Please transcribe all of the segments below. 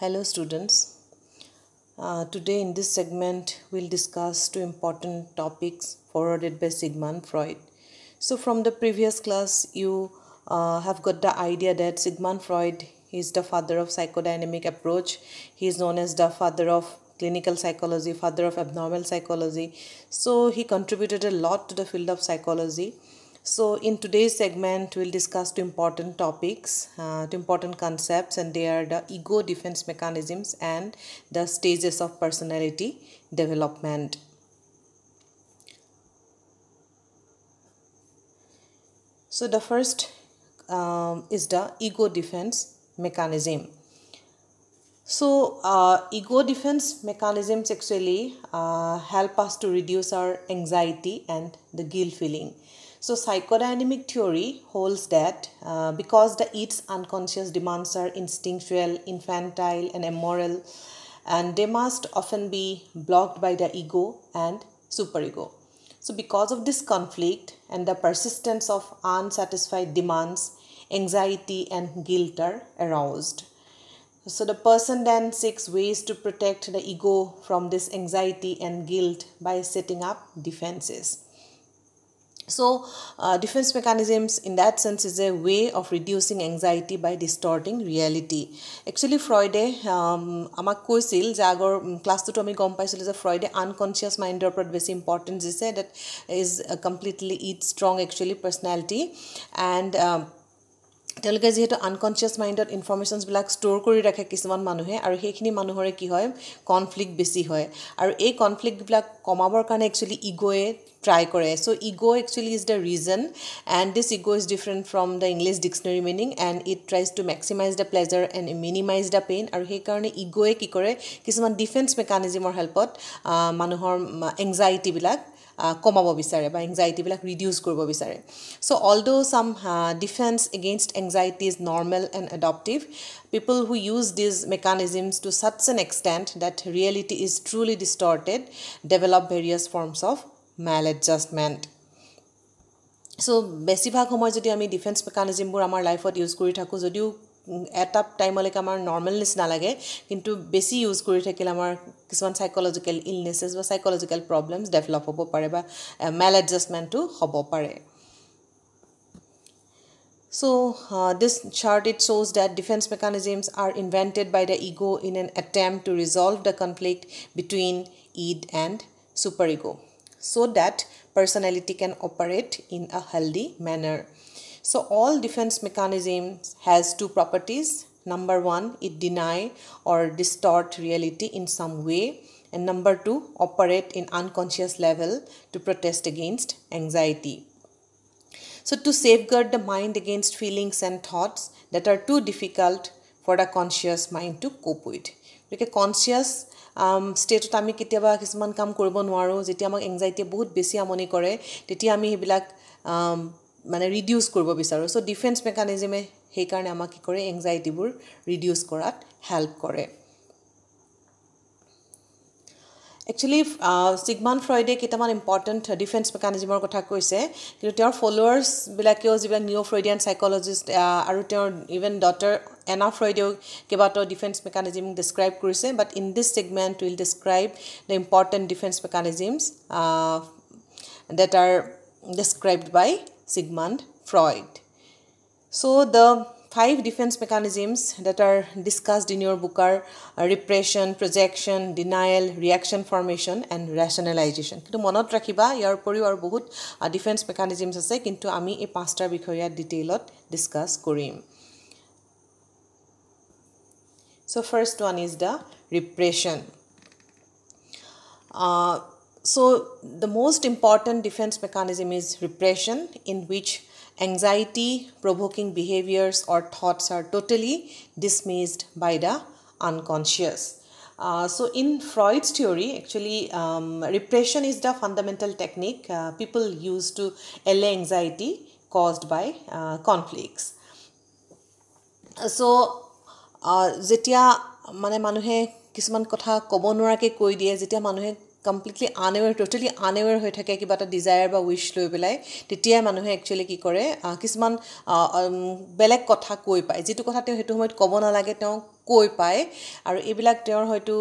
Hello students. Uh, today in this segment we'll discuss two important topics forwarded by Sigmund Freud. So from the previous class you uh, have got the idea that Sigmund Freud is the father of psychodynamic approach. He is known as the father of clinical psychology, father of abnormal psychology. So he contributed a lot to the field of psychology so in today's segment, we'll discuss two important topics, uh, two important concepts and they are the ego defense mechanisms and the stages of personality development. So the first um, is the ego defense mechanism. So uh, ego defense mechanisms actually uh, help us to reduce our anxiety and the guilt feeling so, psychodynamic theory holds that uh, because the its unconscious demands are instinctual, infantile, and immoral, and they must often be blocked by the ego and superego. So, because of this conflict and the persistence of unsatisfied demands, anxiety and guilt are aroused. So, the person then seeks ways to protect the ego from this anxiety and guilt by setting up defenses so uh, defense mechanisms in that sense is a way of reducing anxiety by distorting reality actually freud um amak koisil je agor class to ami gom paisil freud unconscious mind er upor besi importance he that is a completely it strong actually personality and um, তেওঁলোকে যিহেতু unconscious মাইণ্ডত ইনফৰ্মেশ্যনছবিলাক store কৰি ৰাখে কিছুমান মানুহে আৰু সেইখিনি মানুহৰে কি হয় কনফ্লিক্ট বেছি হয় আৰু এই কনফ্লিক্টবিলাক কমাবৰ কাৰণে একচুৱেলি ইগ'য়ে ট্ৰাই কৰে so' ego' actually is the reason and this ego' is different from the English dictionary meaning and it tries to maximize the pleasure and minimize the pain আৰু সেইকাৰণে ইগ'য়ে কি কৰে কিছুমান ডিফেন্স মেকানিজিমৰ হেল্পত মানুহৰ এংজাইটিবিলাক কমাব বিচাৰে বা এংজাইটিবিলাক ৰিডিউচ কৰিব বিচাৰে so' also' some defense against anxiety is normal and adaptive people who use these mechanisms to such an extent that reality is truly distorted develop various forms of maladjustment চ' বেছিভাগ সময় যদি আমি ডিফেন্স মেকানিজিমবোৰ আমাৰ লাইফত use কৰি থাকোঁ যদিও এটা টাইমলৈকে আমাৰ নৰ্মেল নিচিনা লাগে কিন্তু বেছি ইউজ কৰি থাকিলে আমাৰ কিছুমান চাইক'লজিকেল ইলনেছেছ বা চাইক'লজিকেল প্ৰব্লেমছ ডেভেলপ হ'ব পাৰে বা মেল এডজাষ্টমেণ্টো হ'ব পাৰে So, uh, this chart it shows that defense mechanisms are invented by the ego in an attempt to resolve the conflict between id and superego so that personality can operate in a healthy manner. Uh, So all defense mechanisms has two properties. Number one, it deny or distort reality in some way. And number two, operate in unconscious level to protest against anxiety. So to safeguard the mind against feelings and thoughts that are too difficult for the conscious mind to cope with. গতিকে conscious um, state আমি কেতিয়াবা কিছুমান কাম কৰিব নোৱাৰোঁ যেতিয়া আমাক এংজাইটিয়ে বহুত বেছি আমনি কৰে তেতিয়া আমি সেইবিলাক মানে ৰিডিউচ কৰিব বিচাৰোঁ চ' ডিফেন্স মেকানিজিমে সেইকাৰণে আমাক কি কৰে এংজাইটিবোৰ ৰিডিউচ কৰাত হেল্প কৰে একচুৱেলি ছিগমান ফ্ৰইডে কেইটামান ইম্পৰ্টেণ্ট ডিফেন্স মেকানিজিমৰ কথা কৈছে কিন্তু তেওঁৰ ফল'ৱাৰ্ছবিলাকেও যিবিলাক নিউ ফ্ৰইডিয়ান চাইক'লজিষ্ট আৰু তেওঁৰ ইভেন ডটাৰ এনা ফ্ৰইডেও কেইবাটাও ডিফেন্স মেকানিজিম ডিছক্ৰাইব কৰিছে but in this segment will describe the important defense mechanisms that are described by Sigmund Freud. So the five defense mechanisms that are discussed in your book are repression, projection, denial, reaction formation and rationalization. কিন্তু মনত ৰাখিবা ইয়াৰ উপৰিও আৰু বহুত defence মেকানিজিমছ আছে কিন্তু আমি এই পাঁচটাৰ বিষয়ে ইয়াত ডিটেইলত ডিছকাছ কৰিম so' first one is the repression so the most important defense mechanism is repression in which anxiety provoking behaviors or thoughts are totally dismissed by the unconscious uh, so in freud's theory actually um, repression is the fundamental technique uh, people use to allay anxiety caused by uh, conflicts so zetia, uh, মানে মানুহে কিছুমান kotha ক'ব ke koi diye যেতিয়া মানুহে completely আনৱেৰ totally আনৱেৰ হৈ থাকে কিবা এটা ডিজায়াৰ বা উইচ লৈ পেলাই তেতিয়াই মানুহে একচুৱেলি কি কৰে কিছুমান বেলেগ কথা কৈ পায় যিটো কথা তেওঁ সেইটো সময়ত ক'ব নালাগে তেওঁক কৈ পায় আৰু এইবিলাক তেওঁৰ হয়তো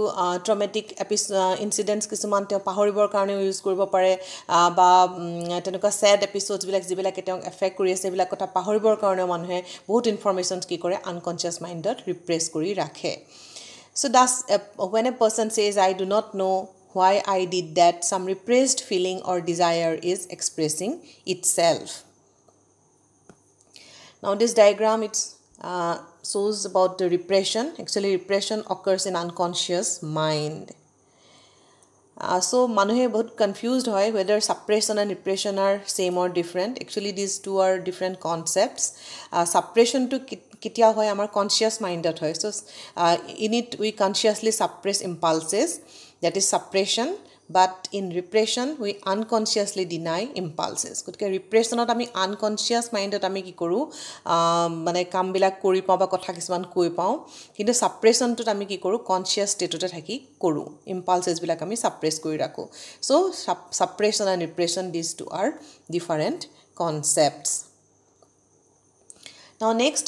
ট্ৰমেটিক এপিচ ইনচিডেণ্টছ কিছুমান তেওঁ পাহৰিবৰ কাৰণেও ইউজ কৰিব পাৰে বা তেনেকুৱা ছেড এপিছ'ডছবিলাক যিবিলাকে তেওঁক এফেক্ট কৰি আছে সেইবিলাক কথা পাহৰিবৰ কাৰণেও মানুহে বহুত ইনফৰ্মেশ্যনছ কি কৰে আনকনচিয়াছ মাইণ্ডত ৰিপ্ৰেছ কৰি ৰাখে so' that's when a person says I do not know' why I did that some repressed feeling or desire is expressing itself. Now this diagram it uh, shows about the repression. Actually repression occurs in unconscious mind. Uh, so, so manuhe bahut confused hoy whether suppression and repression are same or different. Actually these two are different concepts. Uh, suppression to kitya hoy amar conscious mind hoy. So uh, in it we consciously suppress impulses. That is suppression but in repression we unconsciously deny impulses গতিকে ৰিপ্ৰেশ্যনত আমি unconscious মাইণ্ডত আমি কি কৰোঁ মানে কামবিলাক কৰি পাওঁ বা কথা কিছুমান কৈ পাওঁ কিন্তু ছাপ্ৰেশ্যনটোত আমি কি কৰোঁ কনচিয়াছ ষ্টেটতে থাকি কৰোঁ ইম্পালচেছবিলাক আমি ছাপ্ৰেছ কৰি ৰাখোঁ so' suppression and repression these two are different concepts next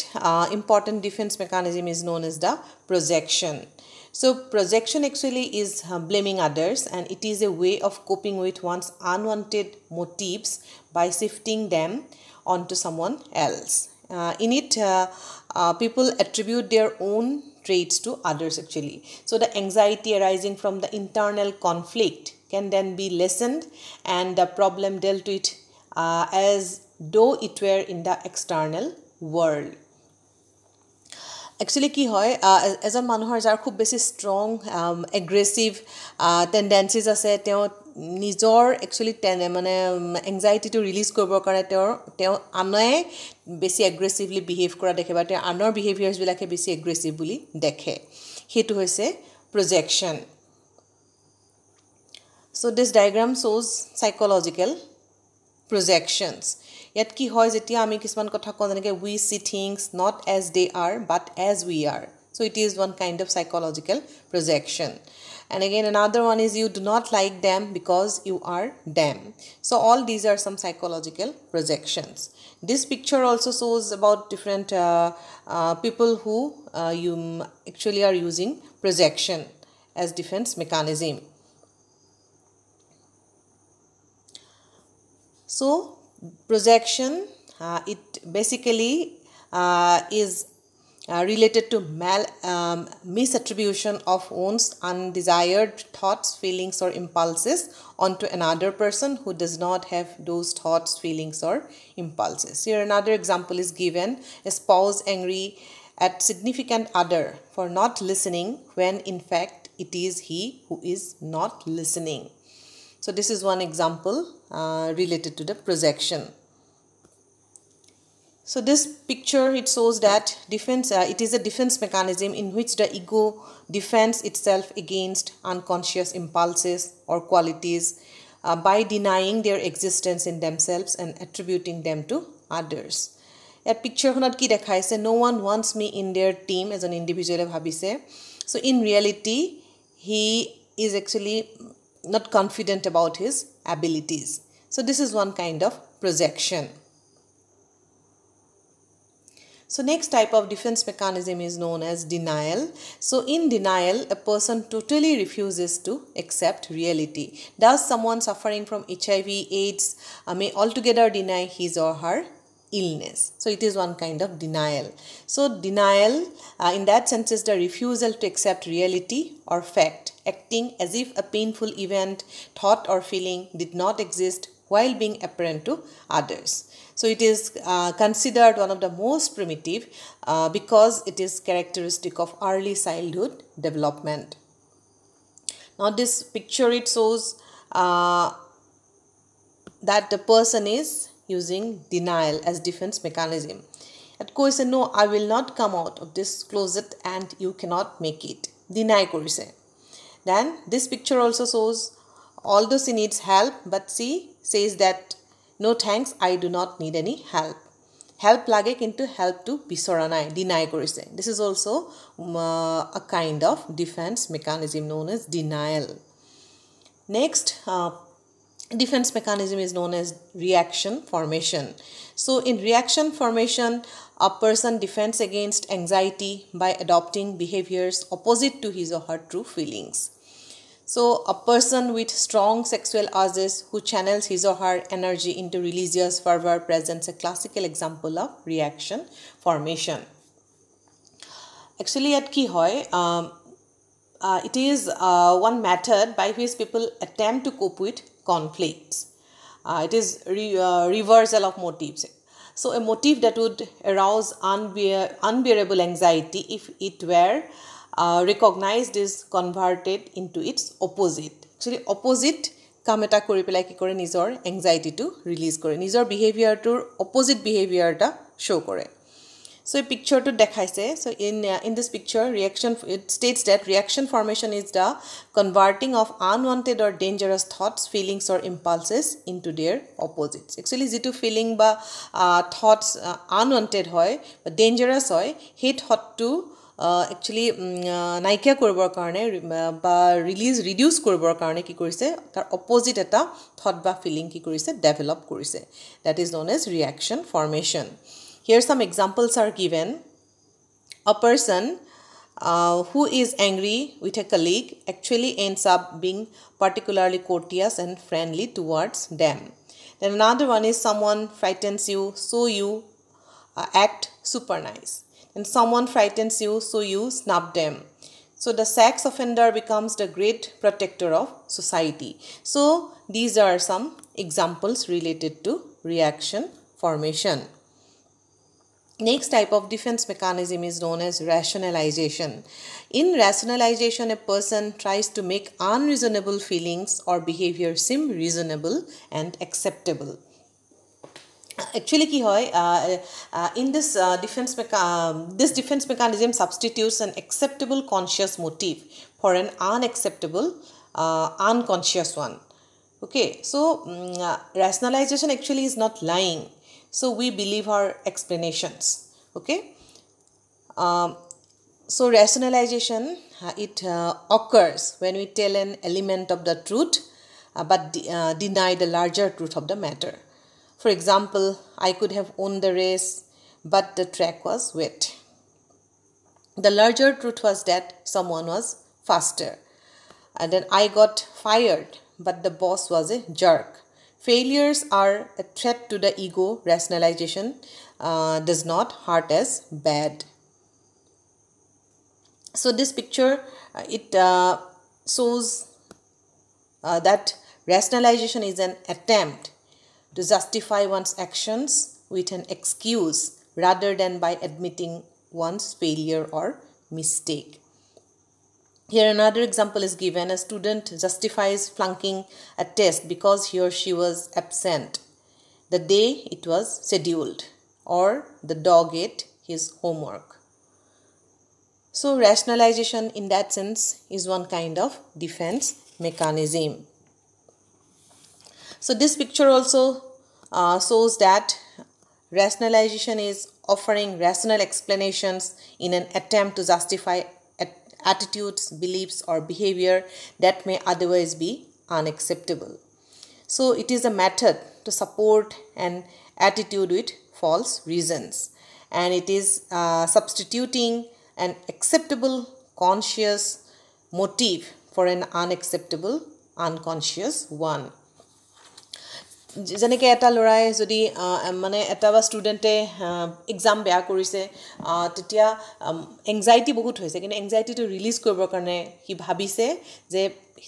important defense mechanism is known as the projection So, projection actually is uh, blaming others and it is a way of coping with one's unwanted motives by shifting them onto someone else. Uh, in it, uh, uh, people attribute their own traits to others actually. So, the anxiety arising from the internal conflict can then be lessened and the problem dealt with uh, as though it were in the external world. Actually কি হয় এজন মানুহৰ যাৰ খুব বেছি strong aggressive টেণ্ডেঞ্চিজ আছে তেওঁ নিজৰ একচুৱেলি মানে এংজাইটিটো ৰিলিজ কৰিবৰ কাৰণে তেওঁৰ তেওঁ আনে বেছি এগ্ৰেছিভলি বিহেভ কৰা দেখে বা তেওঁ আনৰ বিহেভিয়াৰ্ছবিলাকে বেছি এগ্ৰেছিভ বুলি দেখে সেইটো হৈছে প্ৰজেকশ্যন চ' দিছ ডায়েগ্ৰাম শ্ব'জ চাইক'লজিকেল প্ৰজেকশ্যনছ Yet, কি হয় যেতিয়া আমি কিছুমান কথা কওঁ যেনেকৈ we see things not as they are but as we are so' it is one kind of psychological And again, another one is you do not like them because you are them. So all these are some psychological projections. This picture also shows about different uh, uh, people who uh, you actually are using projection as defense mechanism. So projection uh, it basically uh, is uh, related to mal um, misattribution of one's undesired thoughts feelings or impulses onto another person who does not have those thoughts feelings or impulses here another example is given a spouse angry at significant other for not listening when in fact it is he who is not listening so this is one example uh, related to the projection. So this picture it shows that defense uh, it is a defense mechanism in which the ego defends itself against unconscious impulses or qualities uh, by denying their existence in themselves and attributing them to others At picture, no one wants me in their team as an individual ইণ্ডিভিজুৱেলে habise. So in reality, he is actually not confident about his abilities. So, this is one kind of projection. So next type of defense mechanism is known as denial. So in denial, a person totally refuses to accept reality. Does someone suffering from HIV, AIDS uh, may altogether deny his or her illness. So it is one kind of denial. So denial, uh, in that sense, is the refusal to accept reality or fact acting as if a painful event, thought, or feeling did not exist while being apparent to others. So it is uh, considered one of the most primitive uh, because it is characteristic of early childhood development. Now this picture it shows uh, that the person is using denial as defense mechanism. At and no, I will not come out of this closet and you cannot make it. Deny কৰিছে then this picture also shows although she needs help but she says that no thanks I do not need any help. Help into help to হেল্পটো বিচৰা নাই deny কৰিছে This is also um, uh, a kind of defense mechanism known as denial. Next uh, defense mechanism is known as reaction formation so in reaction formation a person defends against anxiety by adopting behaviors opposite to his or her true feelings so, a person with strong sexual urges who channels his or her energy into religious fervor presents a classical example of reaction formation. Actually, at Kihoi, um, uh, it is uh, one method by which people attempt to cope with conflicts. Uh, it is re, uh, reversal of motives. So, a motive that would arouse unbear, unbearable anxiety if it were recognize is converted into its opposite actually opposite কাম এটা কৰি পেলাই কি কৰে নিজৰ এংজাইটিটো release কৰে নিজৰ বিহেভিয়াৰটোৰ অপ'জিট বিহেভিয়াৰ এটা শ্ব' কৰে চ' এই পিকচাৰটোত দেখাইছে so' in in this picture reaction it states that reaction formation is the converting of unwanted or dangerous thoughts feelings or impulses into their opposites actually যিটো feeling বা thoughts uh, unwanted uh, হয় বা dangerous হয় সেই থটটো actually नायकिया কৰিবৰ কাৰণে বা release reduce কৰিবৰ কাৰণে কি কৰিছে তাৰ অপ'জিট এটা থট বা ফিলিং কি কৰিছে ডেভেলপ কৰিছে that is known as reaction formation here uh, who is angry with a colleague actually ends up being particularly courteous and friendly towards them. Then another one is someone frightens you, so you uh, act super nice. and someone frightens you, so you snub them. So the sex offender becomes the great protector of society. So these are some examples related to reaction formation. Next type of defense mechanism is known as rationalization. In rationalization, a person tries to make unreasonable feelings or behavior seem reasonable and acceptable actually কি হয় uh, uh, in this uh, defense um, this defense mechanism substitutes an acceptable conscious motive for an unacceptable unconscious one okay so mm, rationalization actually is not lying so we believe our explanations okay um, so rationalization it occurs when we tell an element of the truth but de deny the larger truth of the matter for example, I could have won the race, but the track was wet. The larger truth was that someone was faster. And then I got fired, but the boss was a jerk. Failures are a threat to the ego. Rationalization uh, does not hurt as bad. So this picture uh, it uh, shows uh, that rationalization is an attempt to justify one's actions with an excuse rather than by admitting one's failure or mistake. Here another example is given. A student justifies flunking a test because he or she was absent the day it was scheduled or the dog ate his homework. So rationalization in that sense is one kind of defense mechanism. So this picture also uh, shows that rationalization is offering rational explanations in an attempt to justify attitudes, beliefs, or behavior that may otherwise be unacceptable. So, it is a method to support an attitude with false reasons, and it is uh, substituting an acceptable conscious motive for an unacceptable unconscious one. যেনেকৈ এটা ল'ৰাই যদি মানে এটা বা ষ্টুডেণ্টে exam বেয়া কৰিছে তেতিয়া এংজাইটি বহুত হৈছে কিন্তু এংজাইটিটো ৰিলিজ কৰিবৰ কাৰণে সি ভাবিছে যে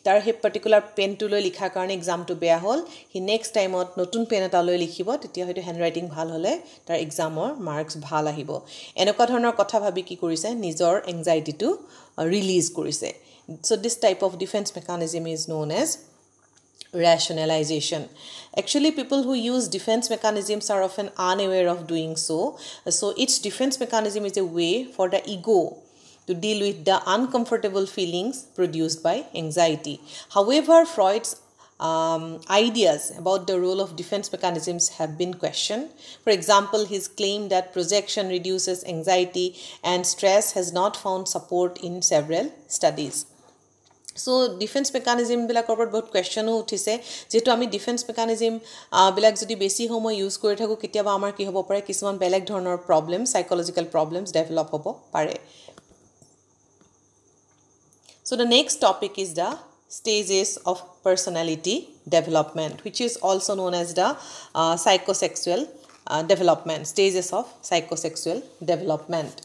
তাৰ সেই পাৰ্টিকুলাৰ পেনটো লৈ লিখাৰ কাৰণে এক্সামটো বেয়া হ'ল সি নেক্সট টাইমত নতুন পেন এটা লৈ লিখিব তেতিয়া হয়তো হেণ্ডৰাইটিং ভাল হ'লে তাৰ এক্সামৰ মাৰ্কছ ভাল আহিব এনেকুৱা ধৰণৰ কথা ভাবি কি কৰিছে নিজৰ এংজাইটিটো ৰিলিজ কৰিছে so' this type of defense mechanism is known as rationalization. Actually, people who use defense mechanisms are often unaware of doing so. So, each defense mechanism is a way for the ego to deal with the uncomfortable feelings produced by anxiety. However, Freud's um, ideas about the role of defense mechanisms have been questioned. For example, his claim that projection reduces anxiety and stress has not found support in several studies. So' defense মেকানিজিমবিলাকৰ ওপৰত বহুত কুৱেশ্যনো উঠিছে যিহেতু আমি defence মেকানিজিমবিলাক যদি বেছি সময় use কৰি থাকোঁ কেতিয়াবা আমাৰ কি হ'ব পাৰে কিছুমান বেলেগ ধৰণৰ প্ৰব্লেম চাইক'লজিকেল প্ৰব্লেমছ ডেভেলপ হ'ব পাৰে so' the next topic is the stages of personality development which is also' known as the psychosexual development stages of psychosexual development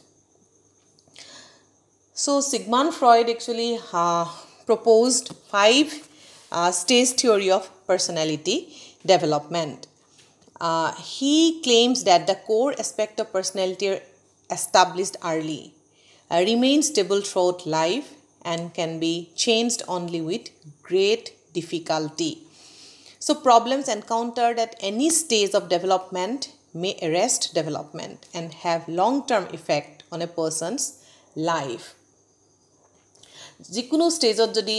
so' Sigmund Freud actually proposed five uh, stage theory of personality development. Uh, he claims that the core aspect of personality established early uh, remains stable throughout life and can be changed only with great difficulty. So, problems encountered at any stage of development may arrest development and have long term effect on a person's life. যিকোনো ষ্টেজত যদি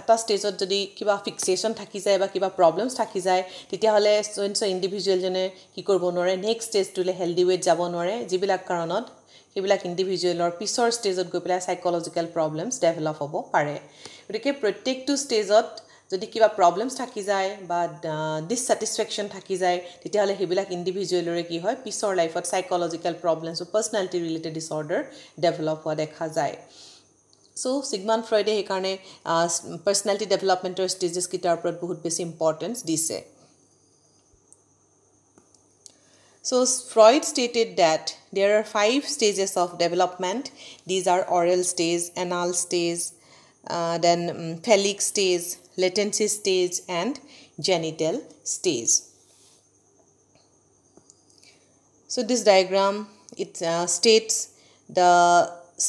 এটা ষ্টেজত যদি কিবা fixation থাকি যায় বা কিবা প্ৰব্লেমছ থাকি যায় তেতিয়াহ'লে চুইনছৰ ইণ্ডিভিজুৱেলজনে কি কৰিব নোৱাৰে নেক্সট ষ্টেজটোলৈ হেল্ডি ৱেইট যাব নোৱাৰে যিবিলাক কাৰণত সেইবিলাক ইণ্ডিভিজুৱেলৰ পিছৰ ষ্টেজত গৈ পেলাই চাইক'লজিকেল প্ৰব্লেমছ ডেভেলপ হ'ব পাৰে গতিকে প্ৰত্যেকটো ষ্টেজত যদি কিবা প্ৰব্লেমছ থাকি যায় বা ডিছচেটিছফেকশ্যন থাকি যায় তেতিয়াহ'লে সেইবিলাক ইণ্ডিভিজুৱেলৰে কি হয় পিছৰ লাইফত psychological problems personality related disorder develop হোৱা দেখা যায় So, চ' personality development সেইকাৰণে পাৰ্চনেলিটি ডেভেলপমেণ্টৰ ষ্টেজেছকেইটাৰ ওপৰত বহুত বেছি importance দিছে So Freud stated that there are five stages of development. These are oral stage, anal stage, uh, then um, phallic stage, latency stage and genital stage. So this diagram, it uh, states the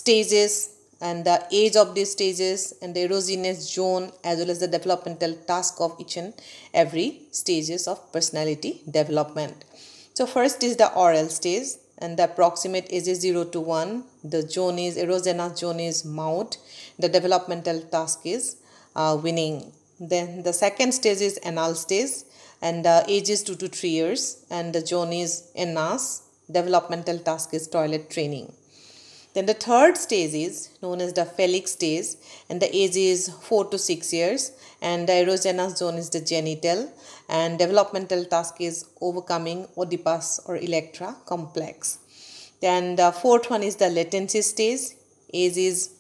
stages and the age of these stages and the erogenous zone as well as the developmental task of each and every stages of personality development. So first is the oral stage and the approximate age is 0 to 1. The zone is erogenous zone is mouth. The developmental task is uh, winning. Then the second stage is anal stage and the age is 2 to 3 years and the zone is anus. Developmental task is toilet training. Then the third stage is known as the phallic stage and the age is 4 to 6 years and the erogenous zone is the genital and developmental task is overcoming Oedipus or Electra complex. Then the fourth one is the latency stage, age is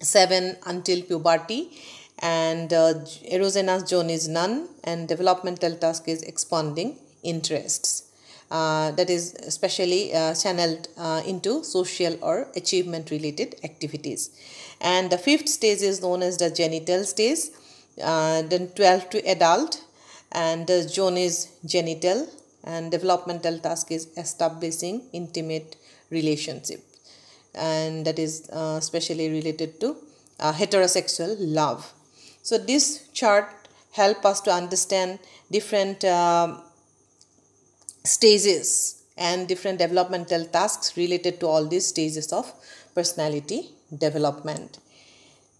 7 until puberty and uh, erogenous zone is none and developmental task is expanding interests. Uh, that is especially uh, channeled uh, into social or achievement related activities. And the fifth stage is known as the genital stage. then 12 to adult and the zone is genital and developmental task is establishing intimate relationship and that is uh, especially related to uh, heterosexual love so this chart help us to understand different uh, stages and different developmental tasks related to all these stages of personality development.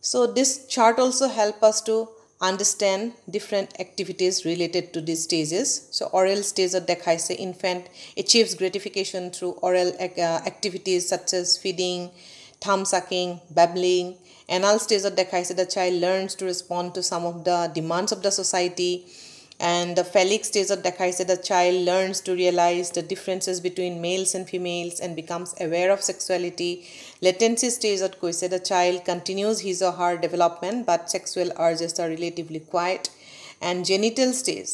So this chart also help us to understand different activities related to these stages. So oral stage at say infant achieves gratification through oral uh, activities such as feeding, thumb sucking, babbling. Anal stage at dekhaise the child learns to respond to some of the demands of the society and the phallic stage of the child learns to realize the differences between males and females and becomes aware of sexuality. Latency stage at Koise, the child continues his or her development, but sexual urges are relatively quiet. And genital stage,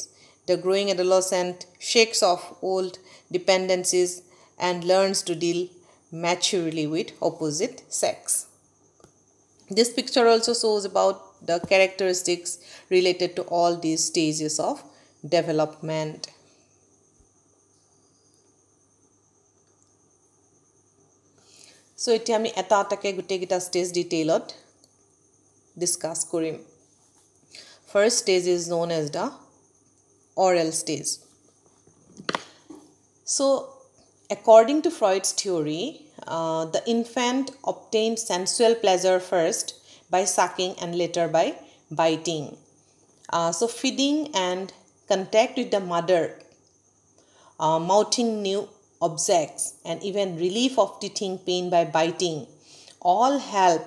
the growing adolescent shakes off old dependencies and learns to deal maturely with opposite sex. This picture also shows about the characteristics related to all these stages of development. So it yami atake gutegita stage detailed discuss kurim. First stage is known as the oral stage. So according to Freud's theory, uh, the infant obtained sensual pleasure first by sucking and later by biting. Uh, so feeding and contact with the mother, uh, mouthing new objects and even relief of teething pain by biting all help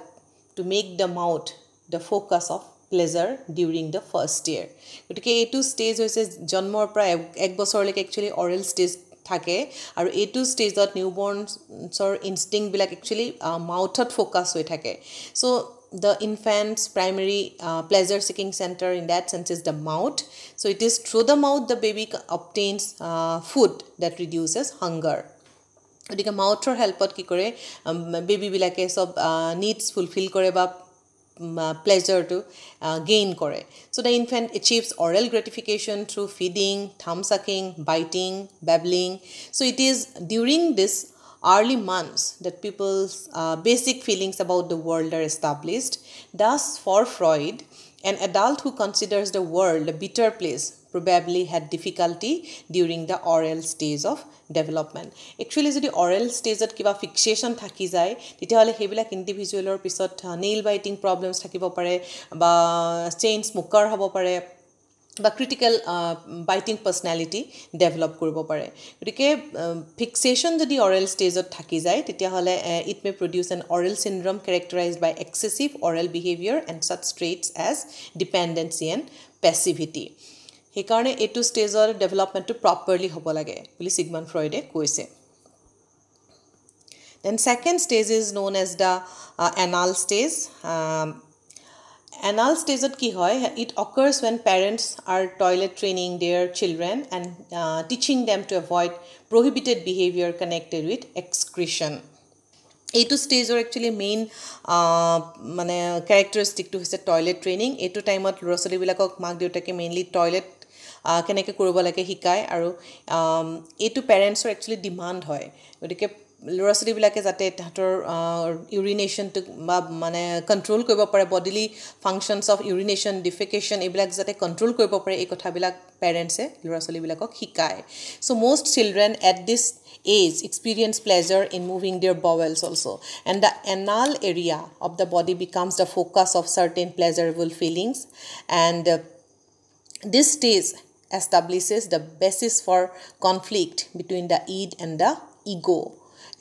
to make the mouth the focus of pleasure during the first year. Okay, A2 stage which is John Morpra, egg bosor like actually oral stage thake. Aru A2 stage dot newborns or instinct be like actually uh, mouth focus with thake. So the infant's primary uh, pleasure seeking center in that sense is the mouth so it is through the mouth the baby obtains uh, food that reduces hunger গতিকে মাউথৰ হেল্পত কি কৰে বেবীবিলাকে চব needs fulfil কৰে বা প্লেজাৰটো gain কৰে so' the infant achieves oral gratification through feeding thumb sucking biting babbling so' it is during this early months that people's uh, basic feelings about the world are established. Thus, for Freud, an adult who considers the world a bitter place probably had difficulty during the oral stage of development. Actually, the oral stage of fixation thaki jai, dite hale hebilak individual or pisot nail biting problems thaki pare, ba chain smoker hava pare, বা critical biting personality develop কৰিব পাৰে গতিকে fixation যদি oral ষ্টেজত থাকি যায় তেতিয়াহ'লে it may produce an oral syndrome characterized by excessive oral behaviour and such traits as dependency and passivity সেইকাৰণে এইটো ষ্টেজৰ ডেভেলপমেণ্টটো প্ৰপাৰলি হ'ব লাগে বুলি ছিগমান ফ্ৰইডে কৈছে then second stage is known as the anal stage anal ষ্টেজত কি হয় it occurs when parents are toilet training their children and teaching them to avoid prohibited behaviour connected with excretion এইটো ষ্টেজৰ actually main মানে কেৰেক্টাৰিষ্টিকটো হৈছে toilet training এইটো টাইমত ল'ৰা ছোৱালীবিলাকক মাক দেউতাকে মেইনলি টয়লেট কেনেকৈ কৰিব লাগে শিকায় আৰু এইটো পেৰেণ্টছৰ একচুৱেলি ডিমাণ্ড হয় গতিকে ল'ৰা ছোৱালীবিলাকে যাতে তাহাঁতৰ ইউৰিনেশ্যনটো বা মানে কণ্ট্ৰল কৰিব পাৰে bodily functions of urination defecation এইবিলাক যাতে কণ্ট্ৰল কৰিব পাৰে এই কথাবিলাক পেৰেণ্টছে ল'ৰা ছোৱালীবিলাকক শিকায় চ' মষ্ট চিলড্ৰেন এট দিছ age experience pleasure in moving their bowels also and the anal area of the body becomes the focus of certain pleasurable feelings and uh, this stage establishes the basis for conflict between the id and the ego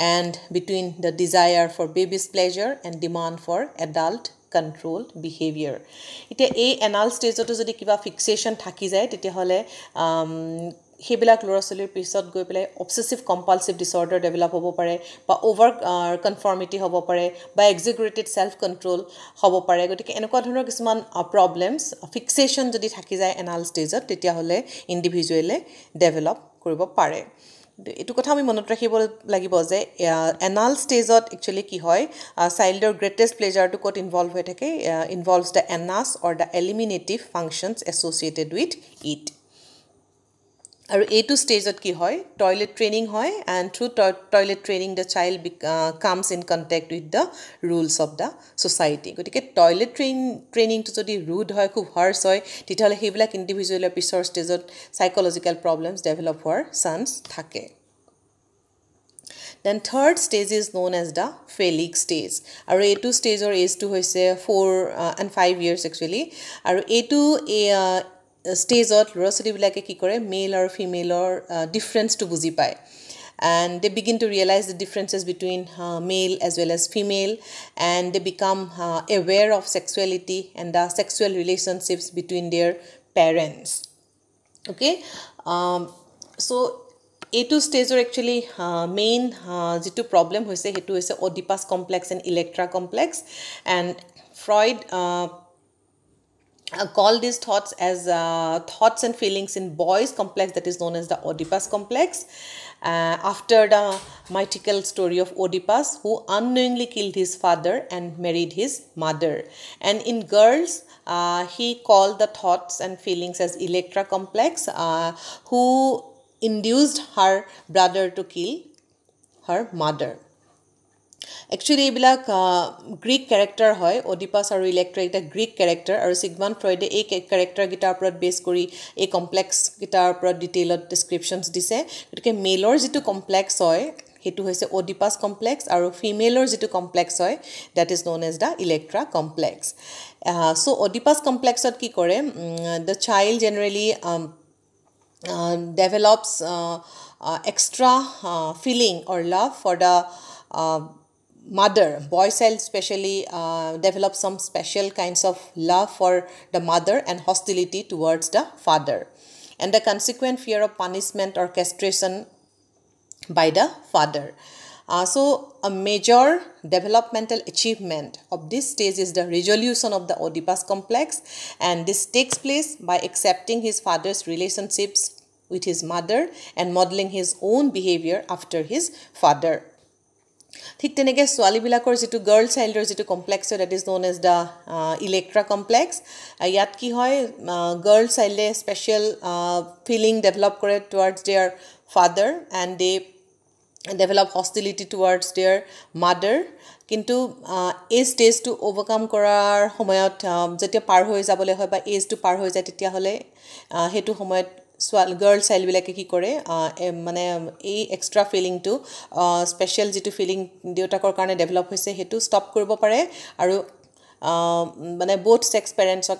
and between the desire for baby's pleasure and demand for adult controlled behaviour এতিয়া এই anal ষ্টেজতো যদি কিবা fixation থাকি যায় তেতিয়াহ'লে সেইবিলাক ল'ৰা ছোৱালীৰ পিছত গৈ পেলাই অবচেচিভ কম্পালচিভ ডিচৰ্ডাৰ ডেভেলপ হ'ব পাৰে বা অ'ভাৰ কনফৰ্মিটি হ'ব পাৰে বা এক্সিকিউটেড ছেল্ফ কণ্ট্ৰ'ল হ'ব পাৰে গতিকে এনেকুৱা ধৰণৰ কিছুমান প্ৰব্লেমছ ফিক্সেশ্যন যদি থাকি যায় এনাল ষ্টেজত তেতিয়াহ'লে ইণ্ডিভিজুৱেলে ডেভেলপ কৰিব পাৰে এইটো কথা আমি মনত ৰাখিব লাগিব যে এনাল ষ্টেজত একচুৱেলি কি হয় চাইল্ডৰ গ্ৰেটেষ্ট প্লেজাৰটো ক'ত ইনভল্ভ হৈ থাকে involves the anus or the eliminative functions associated with it আৰু এইটো ষ্টেজত কি হয় টয়লেট ট্ৰেইনিং হয় and through toilet training the child comes in contact with the rules of the society গতিকে টয়লেট ট্ৰেইন ট্ৰেইনিংটো যদি ৰুড হয় খুব হাৰ্ছ হয় তেতিয়াহ'লে সেইবিলাক ইণ্ডিভিজুৱেলৰ পিছৰ ষ্টেজত চাইক'লজিকেল প্ৰব্লেমছ ডেভেলপ হোৱাৰ চান্স থাকে then third stage is known as the phallic stage আৰু এইটো ষ্টেজৰ এজটো হৈছে four and five years actually আৰু এইটো ষ্টেজত ল'ৰা ছোৱালীবিলাকে কি কৰে মেল আৰু ফিমেলৰ ডিফাৰেঞ্চটো বুজি পায় and they begin to realize the differences between male as well as female and they become aware of sexuality and the sexual relationships between their parents okay um, actually main এইটো ষ্টেজৰ actually main যিটো problem হৈছে সেইটো হৈছে Oedipus complex and Electra complex and Freud uh, call these thoughts as uh, thoughts and feelings in boys complex that is known as the oedipus complex uh, after the mythical story of oedipus who unknowingly killed his father and married his mother and in girls uh, he called the thoughts and feelings as electra complex uh, who induced her brother to kill her mother actually এইবিলাক Greek character হয় Oedipus আৰু electro এটা Greek character আৰু ছিগমান ফ্ৰইডে এই কেৰেক্টাৰকেইটাৰ ওপৰত বেছ কৰি এই কমপ্লেক্সকেইটাৰ ওপৰত ডিটেইলত ডিছক্ৰিপশ্যনছ দিছে গতিকে মেলৰ যিটো কমপ্লেক্স হয় সেইটো হৈছে অডিপাছ কমপ্লেক্স আৰু ফিমেলৰ যিটো কমপ্লেক্স হয় that is known as the Electra complex so' Oedipus কমপ্লেক্সত কি কৰে the child generally develops extra feeling or love for the mother boy cell especially uh, develop some special kinds of love for the mother and hostility towards the father and the consequent fear of punishment or castration by the father uh, so a major developmental achievement of this stage is the resolution of the oedipus complex and this takes place by accepting his father's relationships with his mother and modeling his own behavior after his father ঠিক তেনেকৈ ছোৱালীবিলাকৰ যিটো girl চাইল্ডৰ যিটো complex হয় that is known as the Electra complex ইয়াত কি হয় girl চাইল্ডে স্পেচিয়েল ফিলিং ডেভেলপ কৰে towards their father and they develop hostility towards their mother কিন্তু এই ষ্টেজটো অভাৰকাম কৰাৰ সময়ত যেতিয়া পাৰ হৈ যাবলৈ হয় বা এজটো পাৰ হৈ যায় তেতিয়াহ'লে সেইটো সময়ত ছোৱাল গাৰ্ল চাইল্ডবিলাকে কি কৰে মানে এই এক্সট্ৰা ফিলিংটো স্পেচিয়েল যিটো ফিলিং দেউতাকৰ কাৰণে ডেভেলপ হৈছে সেইটো ষ্টপ কৰিব পাৰে আৰু মানে বহুত ছেক্স পেৰেণ্টছক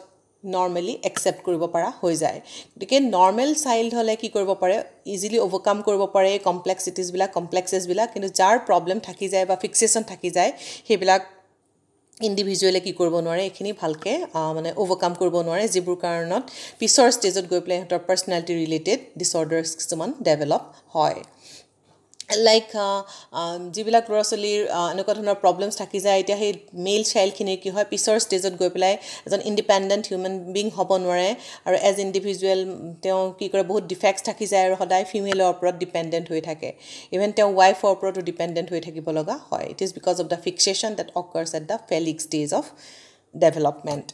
নৰ্মেলি একচেপ্ট কৰিব পৰা হৈ যায় গতিকে নৰ্মেল চাইল্ড হ'লে কি কৰিব পাৰে ইজিলি অভাৰকাম কৰিব পাৰে কমপ্লেক্সিটিজবিলাক কমপ্লেক্সেছবিলাক কিন্তু যাৰ প্ৰব্লেম থাকি যায় বা ফিক্সেশ্যন থাকি যায় সেইবিলাক ইণ্ডিভিজুৱেলে কি কৰিব নোৱাৰে এইখিনি ভালকৈ মানে অভাৰকাম কৰিব নোৱাৰে যিবোৰ কাৰণত পিছৰ ষ্টেজত গৈ পেলাই সিহঁতৰ পাৰ্চনেলিটি ৰিলেটেড ডিচৰ্ডাৰ্ছ কিছুমান ডেভেলপ হয় লাইক uh, um, যিবিলাক ল'ৰা ছোৱালীৰ uh, এনেকুৱা ধৰণৰ প্ৰব্লেমছ থাকি যায় এতিয়া সেই মেইল চাইল্ডখিনিৰ কি হয় পিছৰ ষ্টেজত গৈ পেলাই এজন ইণ্ডিপেণ্ডেণ্ট হিউমেন বিং হ'ব নোৱাৰে আৰু এজ ইণ্ডিভিজুৱেল তেওঁ কি কৰে বহুত ডিফেক্টছ থাকি যায় আৰু সদায় ফিমেলৰ ওপৰত ডিপেণ্ডেণ্ট হৈ থাকে ইভেন তেওঁ ৱাইফৰ ওপৰতো ডিপেণ্ডেণ্ট হৈ থাকিব লগা হয় it is because of the fixation that occurs at the phallic stage of development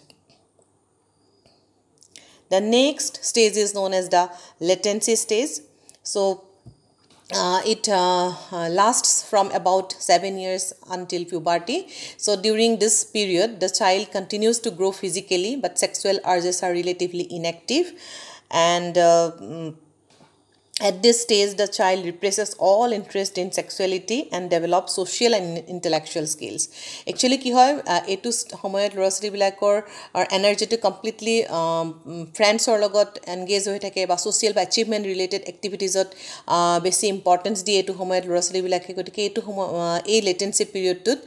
the next stage is known as the latency stage so' uh, it uh, uh, lasts from about 7 years until puberty. So during this period, the child continues to grow physically but sexual urges are relatively inactive and uh, mm, At this stage, the child replaces all interest in sexuality and develops social and intellectual skills. Actually, কি হয় এইটো সময়ত ল'ৰা ছোৱালীবিলাকৰ এনাৰ্জিটো completely ফ্ৰেণ্ডছৰ লগত engage হৈ থাকে বা ছ'চিয়েল বা এচিভমেণ্ট ৰিলেটেড এক্টিভিটিজত বেছি ইম্পৰ্টেঞ্চ দিয়ে এইটো সময়ত ল'ৰা ছোৱালীবিলাকে গতিকে এইটো সময় এই লেটেঞ্চিপ পিৰিয়ডটোত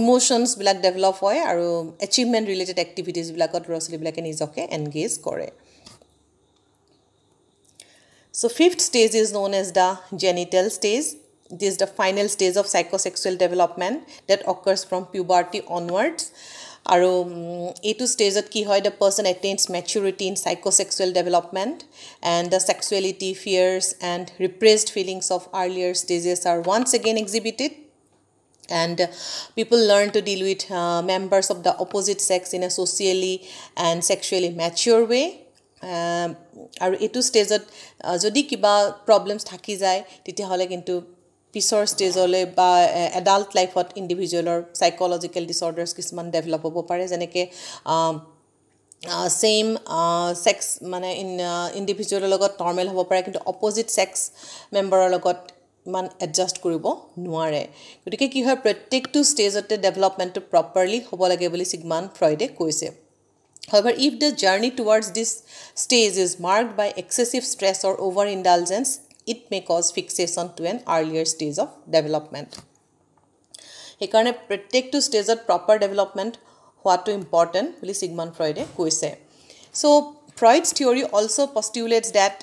ইম'শ্যনছবিলাক ডেভেলপ হয় আৰু এচিভমেণ্ট ৰিলেটেড এক্টিভিটিজবিলাকত ল'ৰা ছোৱালীবিলাকে নিজকে এংগেজ কৰে So fifth stage is known as the genital stage. This is the final stage of psychosexual development that occurs from puberty onwards. আৰু এইটো mm, stage কি হয় the person attains maturity in psychosexual development, and the sexuality fears and repressed feelings of earlier stages are once again exhibited, and uh, people learn to deal with uh, members of the opposite sex in a socially and sexually mature way আৰু এইটো ষ্টেজত যদি কিবা problems থাকি যায় তেতিয়াহ'লে কিন্তু পিছৰ ষ্টেজলৈ বা এডাল্ট লাইফত ইণ্ডিভিজুৱেলৰ চাইক'লজিকেল ডিচৰ্ডাৰ্ছ কিছুমান ডেভেলপ হ'ব পাৰে যেনেকৈ ছেইম ছেক্স মানে ইন ইণ্ডিভিজুৱেলৰ লগত নৰ্মেল হ'ব পাৰে কিন্তু অপ'জিট ছেক্স মেম্বাৰৰ লগত ইমান এডজাষ্ট কৰিব নোৱাৰে গতিকে কি হয় প্ৰত্যেকটো ষ্টেজতে ডেভেলপমেণ্টটো প্ৰপাৰলি হ'ব লাগে বুলি ছিগমান ফ্ৰইডে কৈছে However, if the journey towards this stage is marked by excessive stress or overindulgence, it may cause fixation to an earlier stage of development. সেইকাৰণে of proper development ডেভেলপমেণ্ট হোৱাটো important বুলি Sigmund ফ্ৰইডে কৈছে so' Freud's theory also' postulates that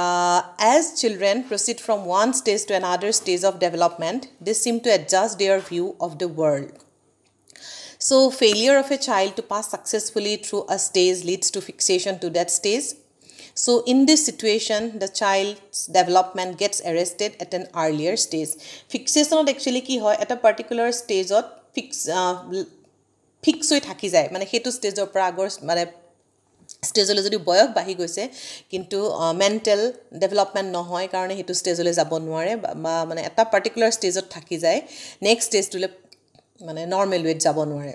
uh, as children proceed from one stage to another stage of development, they seem to adjust their view of the world. So, failure of a child to pass successfully through a stage leads to fixation to that stage. So, in this situation, the child's development gets arrested at an earlier stage. Fixation actually ki hoi, at a particular stage of fix. Uh, fix হৈ থাকি যায় মানে সেইটো ষ্টেজৰ পৰা আগৰ মানে ষ্টেজলৈ যদি বয়স বাঢ়ি গৈছে কিন্তু মেণ্টেল ডেভেলপমেণ্ট নহয় কাৰণে সেইটো ষ্টেজলৈ যাব নোৱাৰে বা মানে এটা পাৰ্টিকুলাৰ ষ্টেজত থাকি যায় নেক্সট ষ্টেজটোলৈ মানে নৰ্মেল ৱেত যাব নোৱাৰে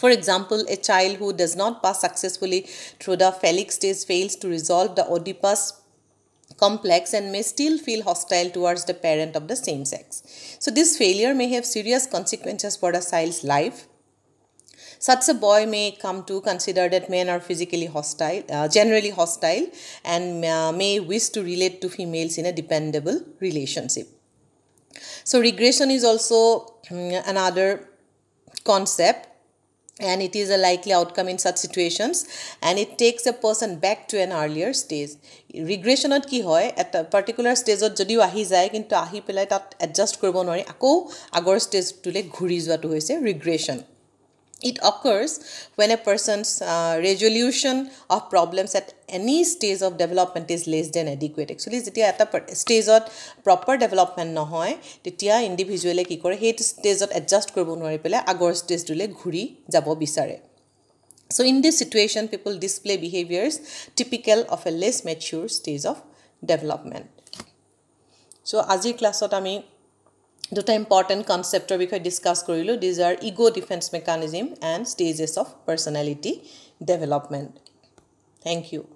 For example, a child who does not pass successfully through the Felix stage fails to resolve the Oedipus complex and may still feel hostile towards the parent of the same sex. So, this failure may have serious consequences for the child's life. Such a boy may come to consider that men are physically hostile, uh, generally hostile, and uh, may wish to relate to females in a dependable relationship. So regression is also another concept and it is a likely outcome in such situations and it takes a person back to an earlier stage. Regression at a particular stage of jodi wahi zai kin to ahi pila adjust kurbonori ako agor stage to le guri zwa to regression. it occurs when a person's uh, resolution of problems at any stage of development is less than adequate actually jetia eta stage of proper development no hoy tetia individual e ki kore he stage of adjust korbo nori pele agor stage dule ghuri jabo bisare so in this situation people display behaviors typical of a less mature stage of development so ajir class ot ami দুটা important কনচেপ্টৰ বিষয়ে discuss কৰিলোঁ these are ego' defence mechanism and stages of personality development thank you